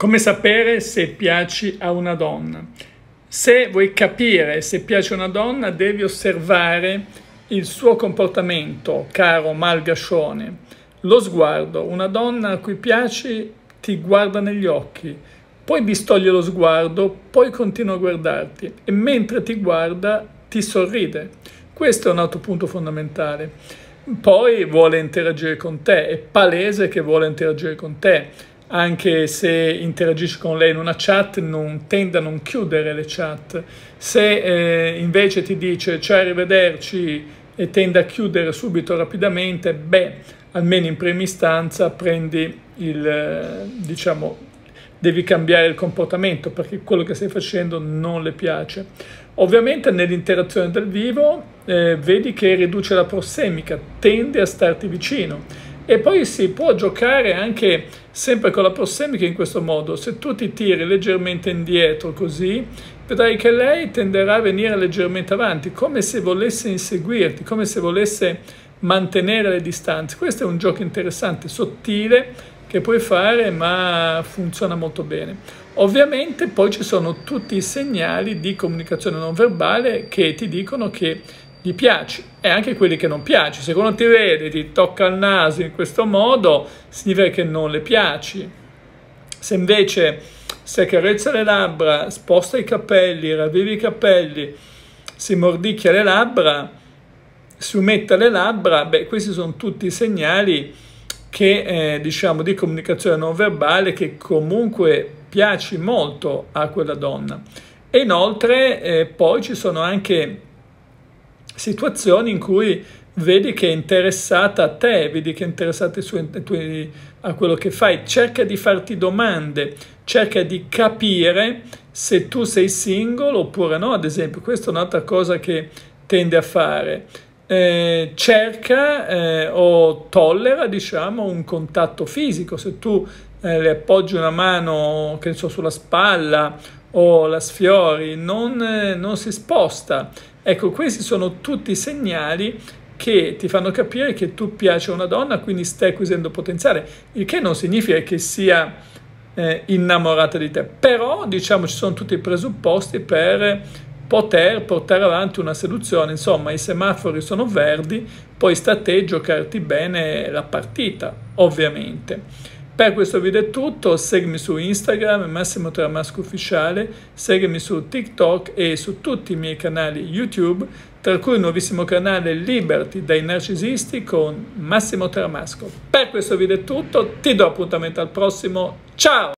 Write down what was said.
Come sapere se piaci a una donna? Se vuoi capire se piace a una donna, devi osservare il suo comportamento, caro malgascione. Lo sguardo, una donna a cui piaci ti guarda negli occhi, poi distoglie lo sguardo, poi continua a guardarti e mentre ti guarda ti sorride. Questo è un altro punto fondamentale. Poi vuole interagire con te, è palese che vuole interagire con te anche se interagisci con lei in una chat, non tenda a non chiudere le chat. Se eh, invece ti dice ciao, arrivederci e tende a chiudere subito rapidamente, beh, almeno in prima istanza prendi il, eh, diciamo, devi cambiare il comportamento perché quello che stai facendo non le piace. Ovviamente nell'interazione dal vivo eh, vedi che riduce la prossemica, tende a starti vicino e poi si può giocare anche sempre con la prossemica in questo modo. Se tu ti tiri leggermente indietro così, vedrai che lei tenderà a venire leggermente avanti, come se volesse inseguirti, come se volesse mantenere le distanze. Questo è un gioco interessante, sottile, che puoi fare ma funziona molto bene. Ovviamente poi ci sono tutti i segnali di comunicazione non verbale che ti dicono che gli piaci e anche quelli che non piaci. Se uno ti vede, ti tocca il naso in questo modo, significa che non le piaci. Se invece si accarezza le labbra, sposta i capelli, ravvivi i capelli, si mordicchia le labbra, si umetta le labbra, beh, questi sono tutti segnali che, eh, diciamo, di comunicazione non verbale che comunque piaci molto a quella donna. E inoltre eh, poi ci sono anche situazioni in cui vedi che è interessata a te, vedi che è interessata a quello che fai, cerca di farti domande, cerca di capire se tu sei single oppure no, ad esempio, questa è un'altra cosa che tende a fare. Eh, cerca eh, o tollera diciamo un contatto fisico se tu eh, le appoggi una mano, che ne so, sulla spalla o la sfiori, non, eh, non si sposta. Ecco, questi sono tutti segnali che ti fanno capire che tu piaci a una donna, quindi stai acquisendo potenziale, il che non significa che sia eh, innamorata di te, però diciamo ci sono tutti i presupposti per poter portare avanti una seduzione, insomma i semafori sono verdi, poi sta a te giocarti bene la partita, ovviamente. Per questo video è tutto, seguimi su Instagram, Massimo Tramasco Ufficiale, seguimi su TikTok e su tutti i miei canali YouTube, tra cui il nuovissimo canale Liberty dai Narcisisti con Massimo Tramasco. Per questo video è tutto, ti do appuntamento al prossimo, ciao!